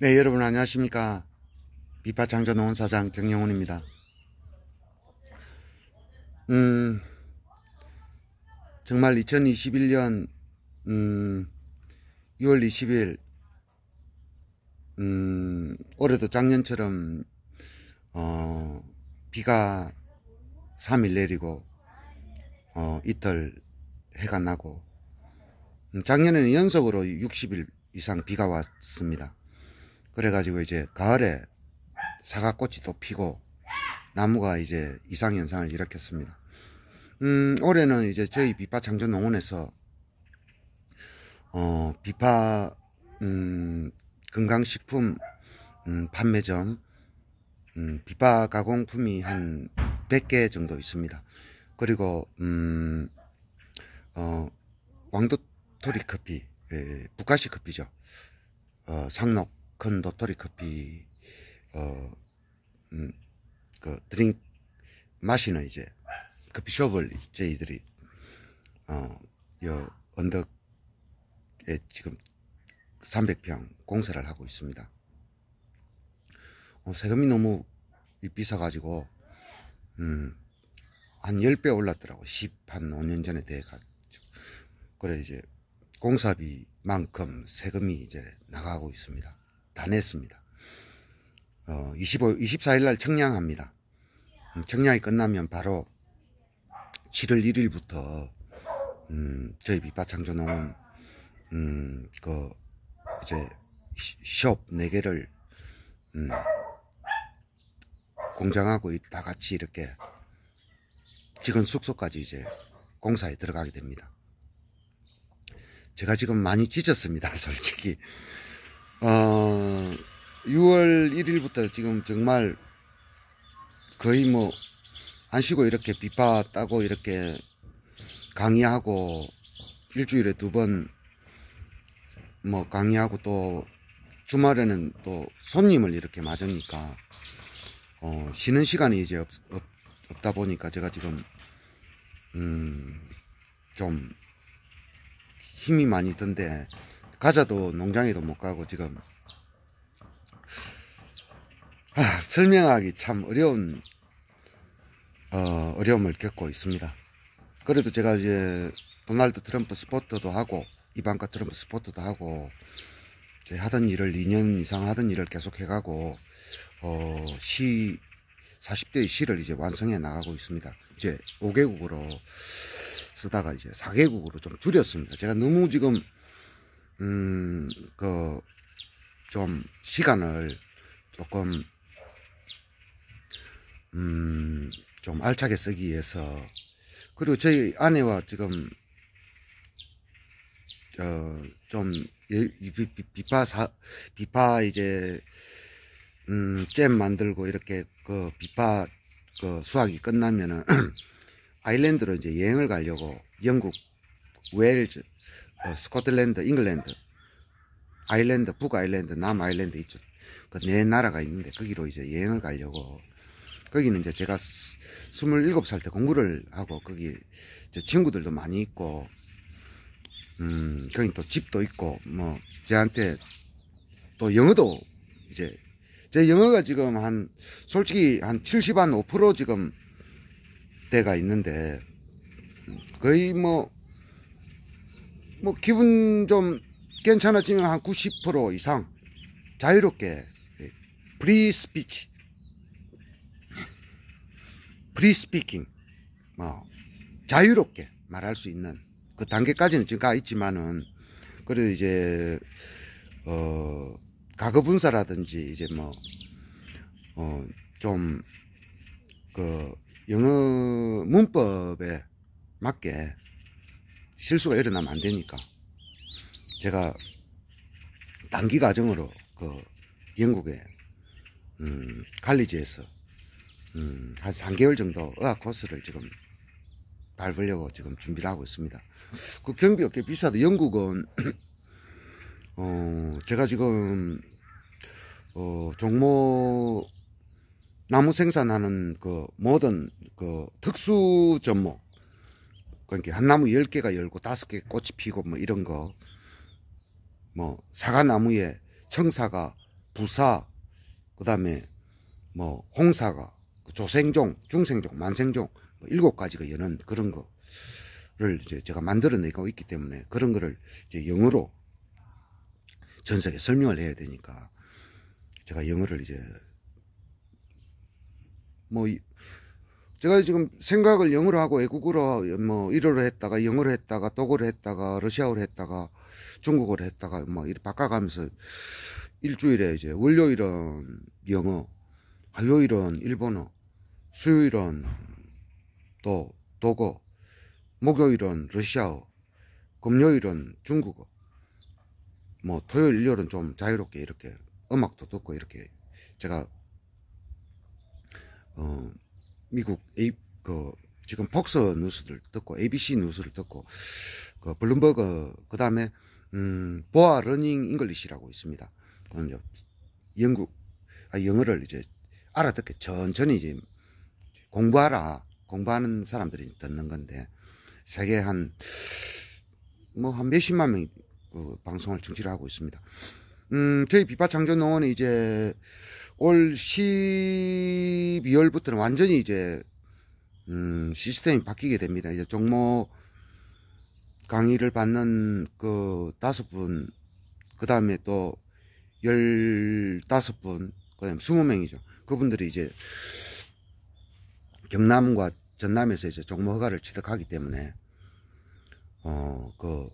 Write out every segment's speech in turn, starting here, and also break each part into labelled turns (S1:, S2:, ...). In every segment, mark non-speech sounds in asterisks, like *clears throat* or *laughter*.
S1: 네 여러분 안녕하십니까 비파창조농원 사장 경영훈입니다 음 정말 2021년 음 6월 20일 음 올해도 작년처럼 어 비가 3일 내리고 어 이틀 해가 나고 음, 작년에는 연속으로 60일 이상 비가 왔습니다 그래가지고 이제 가을에 사과꽃이 또 피고 나무가 이제 이상현상을 일으켰습니다. 음, 올해는 이제 저희 비파 창전 농원에서 어, 비파 음, 건강식품 음, 판매점 음, 비파 가공품이 한 100개 정도 있습니다. 그리고 음, 어, 왕도토리 커피, 예, 예, 북가시 커피죠. 어, 상록 큰 도토리 커피 어, 음, 그 드링 마시는 이제 커피숍을 저희들이 어, 여 언덕에 지금 300평 공사를 하고 있습니다. 어, 세금이 너무 비싸가지고 음, 한 10배 올랐더라고. 10, 한 5년 전에 돼가지고. 그래 이제 공사비만큼 세금이 이제 나가고 있습니다. 다 냈습니다. 어, 25, 24일 날 청량합니다. 음, 청량이 끝나면 바로 7월 1일부터 음, 저희 비파창조농은 음, 그 이제 숍 4개를 음, 공장하고 다 같이 이렇게 직원 숙소까지 이제 공사에 들어가게 됩니다. 제가 지금 많이 지쳤습니다. *laughs* 솔직히 어, 6월 1일부터 지금 정말 거의 뭐 안 쉬고 이렇게 비파 따고 이렇게 강의하고 일주일에 두 번 뭐 강의하고 또 주말에는 또 손님을 이렇게 맞으니까 어, 쉬는 시간이 이제 없, 없, 없다 보니까 제가 지금 음, 좀 힘이 많이 든데 가자도 농장에도 못 가고 지금 아, 설명하기 참 어려운 어, 어려움을 겪고 있습니다. 그래도 제가 이제 도널드 트럼프 스포트도 하고 이반카 트럼프 스포트도 하고 제 하던 일을 2년 이상 하던 일을 계속 해가고 어, 시 40대의 시를 이제 완성해 나가고 있습니다. 이제 5개국으로 쓰다가 이제 4개국으로 좀 줄였습니다. 제가 너무 지금 음, 그, 좀, 시간을 조금, 음, 좀 알차게 쓰기 위해서. 그리고 저희 아내와 지금, 어, 좀, 예, 비파 사, 비파 이제, 음, 잼 만들고 이렇게 그 비파 그 수학이 끝나면은 *clears throat* 아일랜드로 이제 여행을 가려고 영국 웨일즈 어, 스코틀랜드, 잉글랜드, 아일랜드, 북아일랜드, 남아일랜드 있죠. 그네 그러니까 나라가 있는데 거기로 이제 여행을 가려고 거기는 이제 제가 27살 때 공부를 하고 거기 제 친구들도 많이 있고 음거긴또 집도 있고 뭐 저한테 또 영어도 이제 제 영어가 지금 한 솔직히 한 70 한 5% 지금 때가 있는데 거의 뭐뭐 기분 좀 괜찮아지면 한 90% 이상 자유롭게 프리 스피치 프리 스피킹 뭐 자유롭게 말할 수 있는 그 단계까지는 지금 가 있지만은 그래도 이제 어 가거분사라든지 이제 뭐 어 좀 그 영어 문법에 맞게 실수가 일어나면 안 되니까 제가 단기 과정으로 그 영국에 음, 갈리지에서 음, 한 3개월 정도 의학 코스를 지금 밟으려고 지금 준비를 하고 있습니다. 그 경비가 꽤 비싸도 영국은 *clears throat* 어, 제가 지금 어, 종모 나무 생산하는 그 모든 그 특수 전목 그러니까 한 나무 10개가 열고 5개 꽃이 피고 뭐 이런 거. 뭐 사과나무에 청사가, 부사, 뭐 그 다음에 뭐 홍사가, 조생종, 중생종, 만생종 뭐 7가지가 여는 그런 거를 이제 제가 만들어내고 있기 때문에 그런 거를 이제 영어로 전석에 설명을 해야 되니까 제가 영어를 이제 뭐 제가 지금 생각을 영어로 하고 외국어로 뭐 일어로 했다가 영어로 했다가 독어로 했다가 러시아어로 했다가 중국어로 했다가 뭐 이렇게 바꿔가면서 일주일에 이제 월요일은 영어, 화요일은 일본어, 수요일은 또 독어, 목요일은 러시아어, 금요일은 중국어, 뭐 토요일, 일요일은 좀 자유롭게 이렇게 음악도 듣고 이렇게 제가 어 미국 A, 그 지금 폭스 뉴스를 듣고 ABC 뉴스를 듣고 그 블룸버그 그 다음에 음, 보아 러닝 잉글리시라고 있습니다. 그건 이제 영국 아, 영어를 이제 알아듣게 천천히 이제 공부하라 공부하는 사람들이 듣는 건데 세계 한 뭐한 뭐 몇십만 명이 그 방송을 정치를 하고 있습니다. 음, 저희 비파창조농원이 이제 올 12월부터는 완전히 이제 음, 시스템이 바뀌게 됩니다. 이제 종목 강의를 받는 그 다섯 분, 그 다음에 또 열다섯 분, 그 다음에 스무 명이죠. 그분들이 이제 경남과 전남에서 이제 종목 허가를 취득하기 때문에, 어, 그,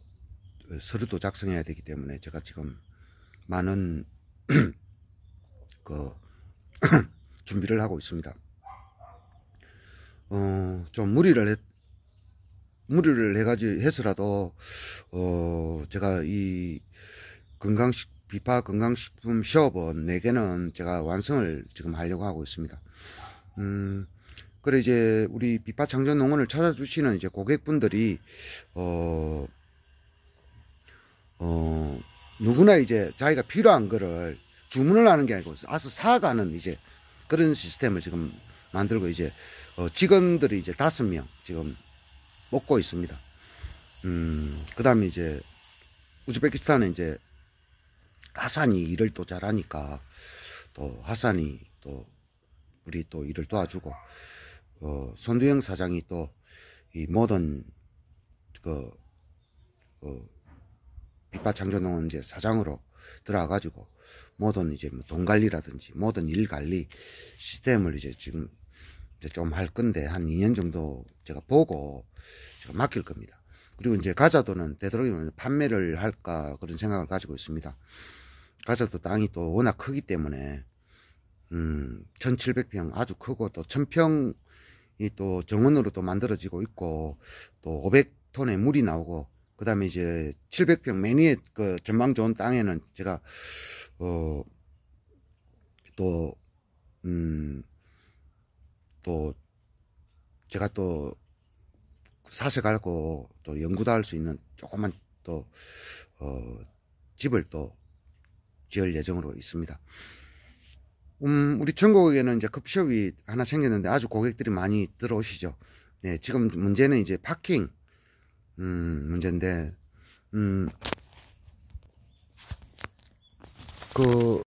S1: 서류도 작성해야 되기 때문에 제가 지금 많은 *clears throat* 그 *clears throat* 준비를 하고 있습니다. 어, 좀 무리를 했, 무리를 해가지 해서라도 어, 제가 이 건강식 비파 건강식품 시업은 4개는 제가 완성을 지금 하려고 하고 있습니다. 음, 그래 이제 우리 비파 창전 농원을 찾아주시는 이제 고객분들이 어, 어, 누구나 이제 자기가 필요한 거를 주문을 하는 게 아니고 아서 사가는 이제 그런 시스템을 지금 만들고 이제 어 직원들이 이제 다섯 명 지금 먹고 있습니다. 음, 그 다음에 이제 우즈베키스탄은 이제 하산이 일을 또 잘하니까 또 하산이 또 우리 또 일을 도와주고 어, 손두영 사장이 또 이모든 그, 어빛밭 장전농원 이제 사장으로 들어와가지고 모든 이제 뭐돈 관리라든지 모든 일 관리 시스템을 이제 지금 이제 좀할 건데 한 2년 정도 제가 보고 제가 맡길 겁니다. 그리고 이제 가자도는 되도록이면 판매를 할까 그런 생각을 가지고 있습니다. 가자도 땅이 또 워낙 크기 때문에 음 1700평 아주 크고 또 1000평이 또 정원으로 또 만들어지고 있고 또 500톤의 물이 나오고 그 다음에 이제 700평 매니에그 전망 좋은 땅에는 제가 어또 음, 또, 제가 또, 사색하고, 또 연구도 할 수 있는 조그만 또, 어, 집을 또, 지을 예정으로 있습니다. 음, 우리 천국에는 이제 급숍이 하나 생겼는데 아주 고객들이 많이 들어오시죠. 네, 지금 문제는 이제 파킹, 음, 문제인데, 음, 그,